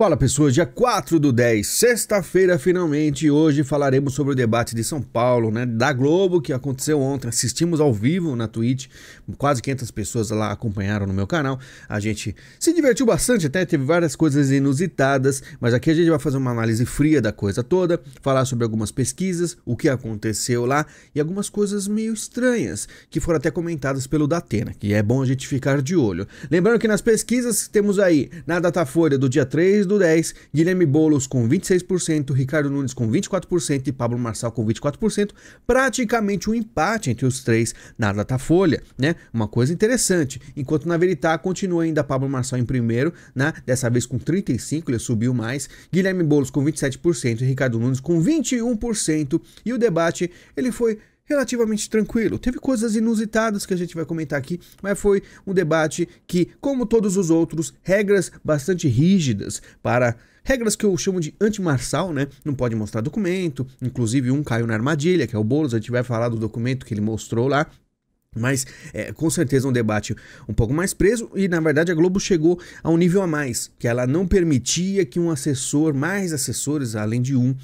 Fala pessoas, dia 4 do 10, sexta-feira finalmente, hoje falaremos sobre o debate de São Paulo, né, da Globo, que aconteceu ontem, assistimos ao vivo na Twitch, quase 500 pessoas lá acompanharam no meu canal, a gente se divertiu bastante até, teve várias coisas inusitadas, mas aqui a gente vai fazer uma análise fria da coisa toda, falar sobre algumas pesquisas, o que aconteceu lá e algumas coisas meio estranhas, que foram até comentadas pelo Datena, que é bom a gente ficar de olho. Lembrando que nas pesquisas temos aí, na Datafolha do dia 3 do 10, Guilherme Boulos com 26%, Ricardo Nunes com 24% e Pablo Marçal com 24%, praticamente um empate entre os três na Datafolha, né? Uma coisa interessante, enquanto na Veritá continua ainda Pablo Marçal em primeiro, né? Dessa vez com 35, ele subiu mais, Guilherme Boulos com 27% e Ricardo Nunes com 21% e o debate ele foi relativamente tranquilo. Teve coisas inusitadas que a gente vai comentar aqui, mas foi um debate que, como todos os outros, regras bastante rígidas para regras que eu chamo de antimarçal, né? Não pode mostrar documento, inclusive um caiu na armadilha, que é o Boulos, a gente vai falar do documento que ele mostrou lá. Mas é, com certeza um debate um pouco mais preso, e na verdade a Globo chegou a um nível a mais, que ela não permitia que um assessor, mais assessores além de um,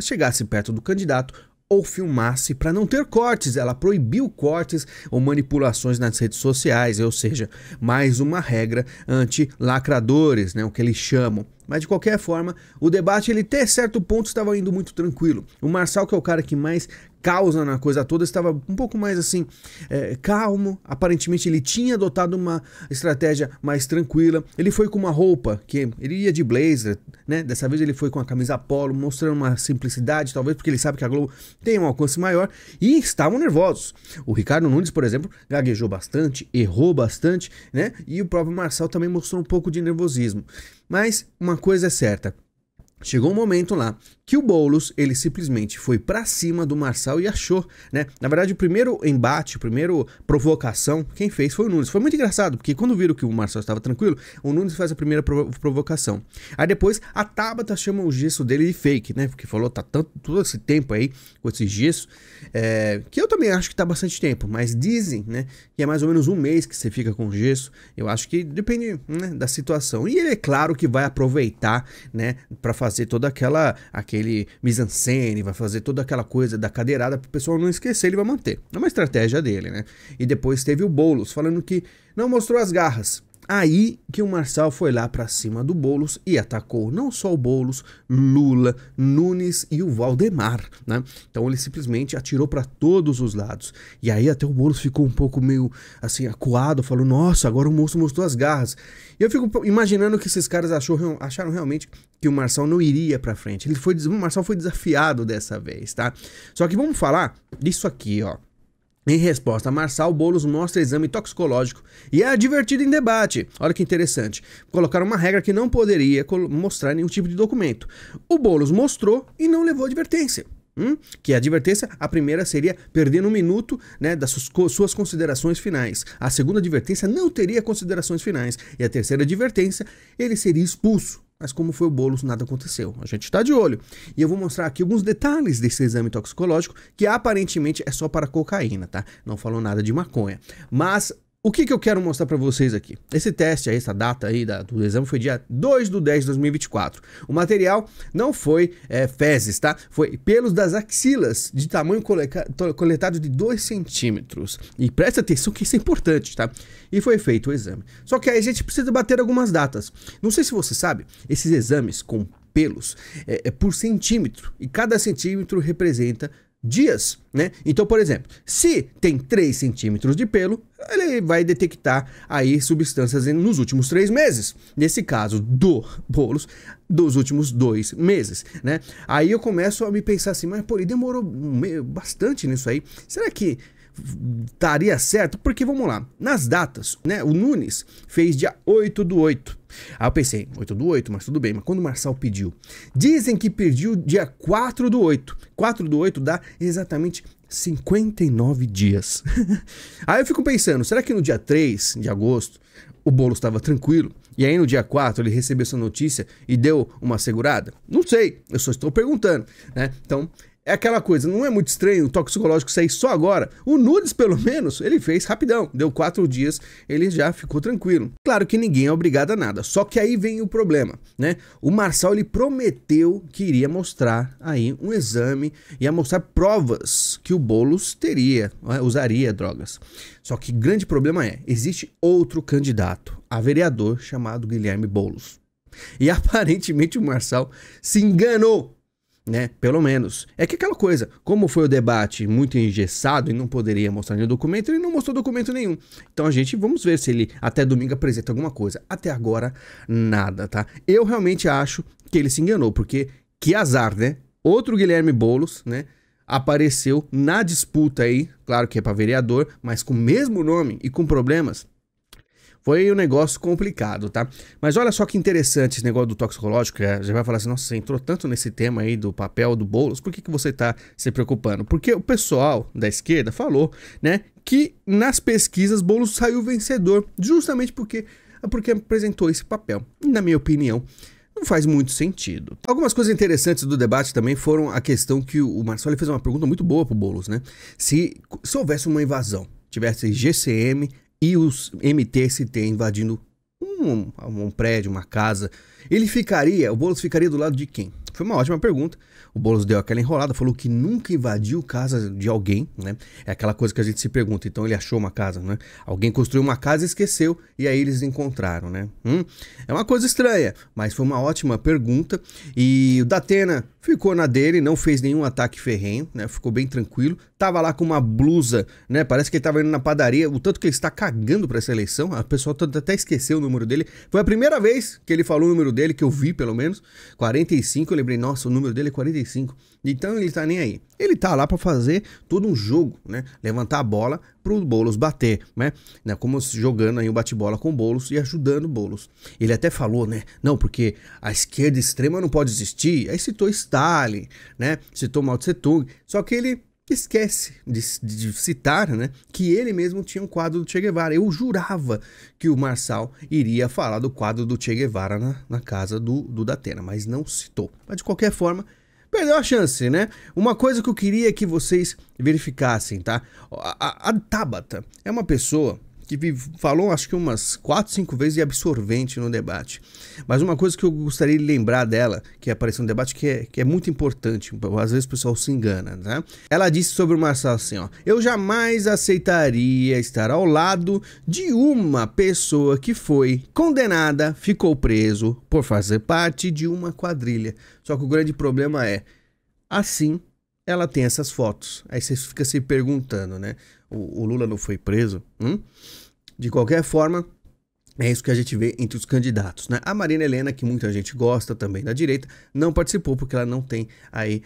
chegasse perto do candidato ou filmasse para não ter cortes. Ela proibiu cortes ou manipulações nas redes sociais, ou seja, mais uma regra anti-lacradores, né, o que eles chamam. Mas de qualquer forma, o debate ele até certo ponto estava indo muito tranquilo. O Marçal, que é o cara que mais causa na coisa toda, estava um pouco mais assim, é, calmo. Aparentemente ele tinha adotado uma estratégia mais tranquila. Ele foi com uma roupa que ele ia de blazer, né? Dessa vez ele foi com a camisa polo, mostrando uma simplicidade, talvez porque ele sabe que a Globo tem um alcance maior e estavam nervosos. O Ricardo Nunes, por exemplo, gaguejou bastante, errou bastante, né? E o próprio Marçal também mostrou um pouco de nervosismo. Mas uma coisa é certa. Chegou um momento lá que o Boulos, ele simplesmente foi para cima do Marçal e achou, né? Na verdade, o primeiro embate, o primeiro provocação, quem fez foi o Nunes. Foi muito engraçado, porque quando viram que o Marçal estava tranquilo, o Nunes faz a primeira provocação. Aí depois, a Tabata chama o gesso dele de fake, né? Porque falou, tá tanto, todo esse tempo aí, com esse gesso, é, que eu também acho que tá bastante tempo, mas dizem, né, que é mais ou menos um mês que você fica com gesso. Eu acho que depende né, da situação. E ele, é claro, que vai aproveitar, né, para fazer toda aquela... Aquele aquele mise-en-scène, vai fazer toda aquela coisa da cadeirada para o pessoal não esquecer, ele vai manter. É uma estratégia dele, né? E depois teve o Boulos falando que não mostrou as garras. Aí que o Marçal foi lá para cima do Bolos e atacou não só o Bolos, Lula, Nunes e o Valdemar, né? Então ele simplesmente atirou para todos os lados. E aí até o Bolos ficou um pouco meio assim acuado, falou: "Nossa, agora o moço mostrou as garras". E eu fico imaginando que esses caras achou, acharam realmente que o Marçal não iria para frente. Ele foi, o Marçal foi desafiado dessa vez, tá? Só que vamos falar disso aqui, ó. Em resposta a Marçal, Boulos mostra exame toxicológico e é advertido em debate. Olha que interessante. Colocaram uma regra que não poderia mostrar nenhum tipo de documento. O Boulos mostrou e não levou advertência. Hum? Que a advertência, a primeira seria perder um minuto né, das suas considerações finais. A segunda advertência não teria considerações finais. E a terceira advertência, ele seria expulso. Mas como foi o bolo, nada aconteceu. A gente está de olho. E eu vou mostrar aqui alguns detalhes desse exame toxicológico, que aparentemente é só para cocaína, tá? Não falou nada de maconha. Mas o que, que eu quero mostrar para vocês aqui? Esse teste aí, essa data aí do exame foi dia 2 do 10 de 2024. O material não foi é, fezes, tá? Foi pelos das axilas de tamanho coletado de 2 centímetros. E presta atenção que isso é importante, tá? E foi feito o exame. Só que aí a gente precisa bater algumas datas. Não sei se você sabe, esses exames com pelos é, é por centímetro. E cada centímetro representa dias, né? Então, por exemplo, se tem 3 centímetros de pelo, ele vai detectar aí substâncias nos últimos 3 meses. Nesse caso, do bolos, dos últimos 2 meses, né? Aí eu começo a me pensar assim, mas pô, ele demorou bastante nisso aí. Será que estaria certo, porque vamos lá, nas datas, né? O Nunes fez dia 8 do 8. Aí eu pensei, 8 do 8, mas tudo bem. Mas quando o Marçal pediu? Dizem que pediu dia 4 do 8. 4 do 8 dá exatamente 59 dias. aí eu fico pensando, será que no dia 3 de agosto o bolo estava tranquilo? E aí no dia 4 ele recebeu essa notícia e deu uma segurada? Não sei, eu só estou perguntando, né? Então, é aquela coisa, não é muito estranho o toxicológico sair só agora. O Nudes, pelo menos, ele fez rapidão. Deu quatro dias, ele já ficou tranquilo. Claro que ninguém é obrigado a nada. Só que aí vem o problema, né? O Marçal, ele prometeu que iria mostrar aí um exame, ia mostrar provas que o Boulos teria, eh, usaria drogas. Só que grande problema é, existe outro candidato a vereador chamado Guilherme Boulos. E aparentemente o Marçal se enganou né? Pelo menos. É que aquela coisa, como foi o debate muito engessado e não poderia mostrar nenhum documento, ele não mostrou documento nenhum. Então a gente, vamos ver se ele até domingo apresenta alguma coisa. Até agora, nada, tá? Eu realmente acho que ele se enganou, porque que azar, né? Outro Guilherme Boulos, né? Apareceu na disputa aí, claro que é para vereador, mas com o mesmo nome e com problemas foi um negócio complicado, tá? Mas olha só que interessante esse negócio do toxicológico. É, gente vai falar assim, nossa, você entrou tanto nesse tema aí do papel do Boulos, por que, que você tá se preocupando? Porque o pessoal da esquerda falou, né, que nas pesquisas Boulos saiu vencedor, justamente porque, porque apresentou esse papel. Na minha opinião, não faz muito sentido. Algumas coisas interessantes do debate também foram a questão que o Marcelo fez uma pergunta muito boa pro Boulos, né? Se, se houvesse uma invasão, tivesse GCM, e os MTST invadindo um, um prédio, uma casa, ele ficaria, o Boulos ficaria do lado de quem? Foi uma ótima pergunta. O Boulos deu aquela enrolada, falou que nunca invadiu casa de alguém, né? É aquela coisa que a gente se pergunta. Então ele achou uma casa, né? Alguém construiu uma casa e esqueceu, e aí eles encontraram, né? Hum, é uma coisa estranha, mas foi uma ótima pergunta. E o Datena ficou na dele, não fez nenhum ataque ferrenho, né? Ficou bem tranquilo. Tava lá com uma blusa, né? Parece que ele tava indo na padaria. O tanto que ele está cagando para essa eleição, a pessoa até esqueceu o número dele dele. Foi a primeira vez que ele falou o número dele, que eu vi pelo menos. 45, eu lembrei, nossa, o número dele é 45. Então ele tá nem aí. Ele tá lá para fazer todo um jogo, né? Levantar a bola pro Boulos bater, né? né? Como jogando aí o bate-bola com Boulos e ajudando Boulos. Ele até falou, né? Não, porque a esquerda extrema não pode existir. Aí citou Stalin, né? Citou Mao Tse Tung. Só que ele esquece de, de, citar né, que ele mesmo tinha um quadro do Che Guevara. Eu jurava que o Marçal iria falar do quadro do Che Guevara na, na casa do, do Datena, mas não citou. Mas de qualquer forma, perdeu a chance, né? Uma coisa que eu queria é que vocês verificassem, tá? A, a, a Tabata é uma pessoa que falou acho que umas 4, 5 vezes e absorvente no debate. Mas uma coisa que eu gostaria de lembrar dela, que apareceu no debate, que é, que é muito importante, às vezes o pessoal se engana, né? Ela disse sobre uma Marcelo assim, ó, eu jamais aceitaria estar ao lado de uma pessoa que foi condenada, ficou preso por fazer parte de uma quadrilha. Só que o grande problema é, assim ela tem essas fotos. Aí você fica se perguntando, né? o, o Lula não foi preso. Hum? De qualquer forma, é isso que a gente vê entre os candidatos, né? A Marina Helena, que muita gente gosta também da direita, não participou porque ela não tem aí,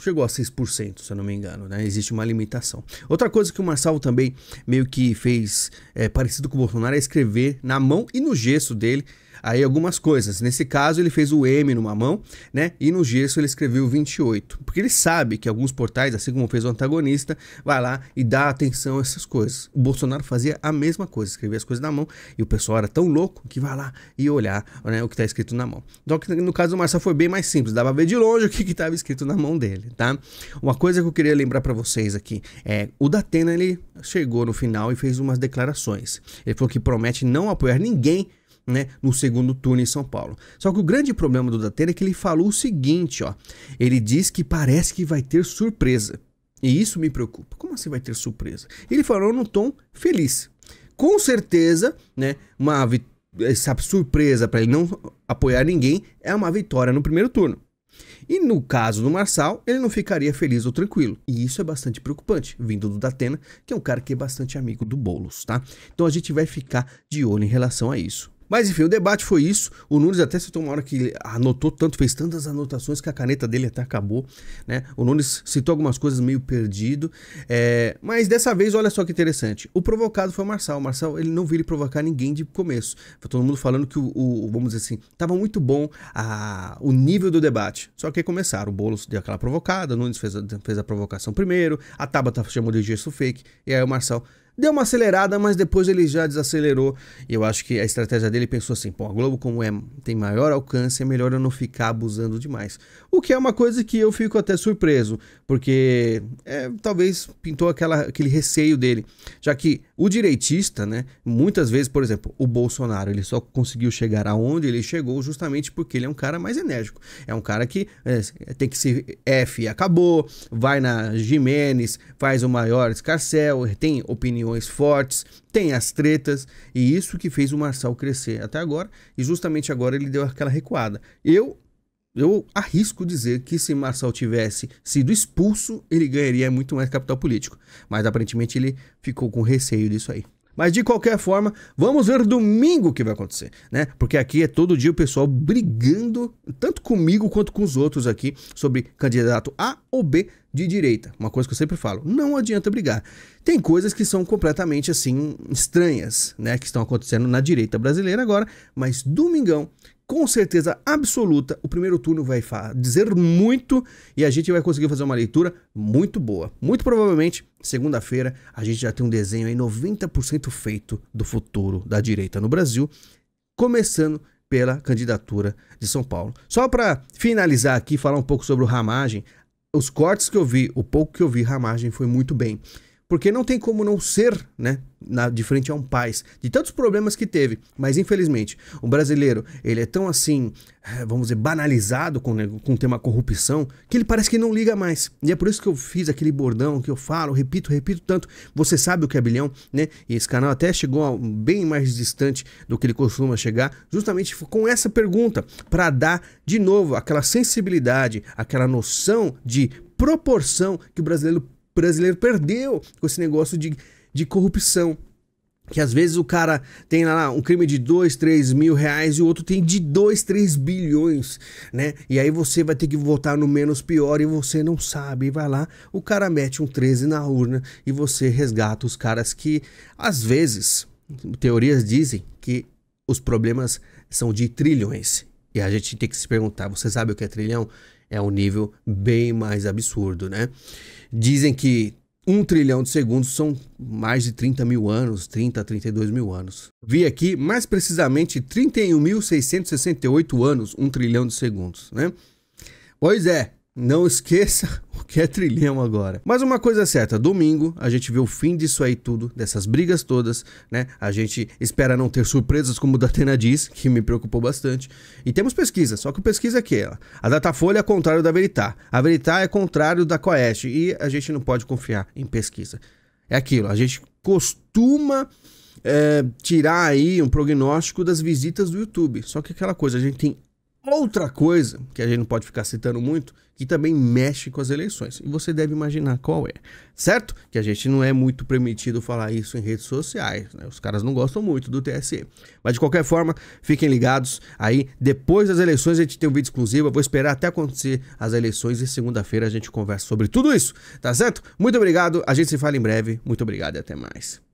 chegou a 6%, se eu não me engano, né? Existe uma limitação. Outra coisa que o Marçal também meio que fez é, parecido com o Bolsonaro é escrever na mão e no gesto dele aí algumas coisas. Nesse caso, ele fez o M numa mão, né? E no gesso ele escreveu 28. Porque ele sabe que alguns portais, assim como fez o antagonista, vai lá e dá atenção a essas coisas. O Bolsonaro fazia a mesma coisa, escrevia as coisas na mão, e o pessoal era tão louco que vai lá e olhar né, o que está escrito na mão. Só que no caso do Marcelo foi bem mais simples, dava ver de longe o que estava escrito na mão dele, tá? Uma coisa que eu queria lembrar para vocês aqui é o Datena ele chegou no final e fez umas declarações. Ele falou que promete não apoiar ninguém né, no segundo turno em São Paulo. Só que o grande problema do Datena é que ele falou o seguinte, ó. Ele diz que parece que vai ter surpresa. E isso me preocupa. Como assim vai ter surpresa? Ele falou num tom feliz. Com certeza, né, uma essa surpresa para ele não apoiar ninguém é uma vitória no primeiro turno. E no caso do Marçal, ele não ficaria feliz ou tranquilo. E isso é bastante preocupante, vindo do Datena, que é um cara que é bastante amigo do Boulos, tá? Então a gente vai ficar de olho em relação a isso. Mas enfim, o debate foi isso. O Nunes até citou uma hora que anotou tanto, fez tantas anotações que a caneta dele até acabou. Né? O Nunes citou algumas coisas meio perdido. É... Mas dessa vez, olha só que interessante. O provocado foi o Marçal. O Marçal ele não vira provocar ninguém de começo. Foi todo mundo falando que o, o vamos dizer assim, estava muito bom a, o nível do debate. Só que aí começaram. O Boulos deu aquela provocada, o Nunes fez a, fez a provocação primeiro, a Tabata chamou de gesso fake, e aí o Marçal deu uma acelerada, mas depois ele já desacelerou. E eu acho que a estratégia dele pensou assim: pô, a Globo, como é, tem maior alcance, é melhor eu não ficar abusando demais. O que é uma coisa que eu fico até surpreso, porque é, talvez pintou aquela, aquele receio dele, já que o direitista, né, muitas vezes, por exemplo, o Bolsonaro, ele só conseguiu chegar aonde ele chegou justamente porque ele é um cara mais enérgico. É um cara que é, tem que se F acabou, vai na Jimenez, faz o maior escarcel, tem opiniões fortes, tem as tretas, e isso que fez o Marçal crescer até agora, e justamente agora ele deu aquela recuada. Eu eu arrisco dizer que se Marçal tivesse sido expulso, ele ganharia muito mais capital político. Mas aparentemente ele ficou com receio disso aí. Mas de qualquer forma, vamos ver domingo o que vai acontecer, né? Porque aqui é todo dia o pessoal brigando, tanto comigo quanto com os outros aqui, sobre candidato A ou B de direita. Uma coisa que eu sempre falo, não adianta brigar. Tem coisas que são completamente assim estranhas, né, que estão acontecendo na direita brasileira agora, mas domingão, com certeza absoluta, o primeiro turno vai dizer muito e a gente vai conseguir fazer uma leitura muito boa. Muito provavelmente, segunda-feira, a gente já tem um desenho aí 90% feito do futuro da direita no Brasil, começando pela candidatura de São Paulo. Só para finalizar aqui, falar um pouco sobre o Ramagem os cortes que eu vi, o pouco que eu vi, Ramagem foi muito bem porque não tem como não ser, né, na, de frente a um país, de tantos problemas que teve. Mas infelizmente, o brasileiro, ele é tão assim, eh, vamos dizer, banalizado com, com o tema corrupção, que ele parece que não liga mais. E é por isso que eu fiz aquele bordão que eu falo, repito, repito tanto. Você sabe o que é bilhão, né? E esse canal até chegou bem mais distante do que ele costuma chegar, justamente com essa pergunta, para dar de novo aquela sensibilidade, aquela noção de proporção que o brasileiro brasileiro perdeu com esse negócio de, de corrupção. Que às vezes o cara tem lá um crime de 2, 3 mil reais e o outro tem de 2, 3 bilhões, né? E aí você vai ter que votar no menos pior e você não sabe. E vai lá, o cara mete um 13 na urna e você resgata os caras que, às vezes, teorias dizem que os problemas são de trilhões. E a gente tem que se perguntar: você sabe o que é trilhão? é um nível bem mais absurdo, né? Dizem que um trilhão de segundos são mais de 30 mil anos, 30 a 32 mil anos. Vi aqui mais precisamente 31.668 anos, um trilhão de segundos, né? Pois é, não esqueça o que é trilhão agora. Mas uma coisa é certa, domingo a gente vê o fim disso aí tudo, dessas brigas todas, né? A gente espera não ter surpresas como o da Atena diz, que me preocupou bastante. E temos pesquisa, só que pesquisa é aquela. a Datafolha é contrário da Veritá. A Veritá é contrário da Coest e a gente não pode confiar em pesquisa. É aquilo, a gente costuma é, tirar aí um prognóstico das visitas do YouTube. Só que aquela coisa, a gente tem Outra coisa, que a gente não pode ficar citando muito, que também mexe com as eleições. E você deve imaginar qual é. Certo? Que a gente não é muito permitido falar isso em redes sociais. Né? Os caras não gostam muito do TSE. Mas de qualquer forma, fiquem ligados aí. Depois das eleições a gente tem um vídeo exclusivo. Eu vou esperar até acontecer as eleições e segunda-feira a gente conversa sobre tudo isso. Tá certo? Muito obrigado. A gente se fala em breve. Muito obrigado e até mais.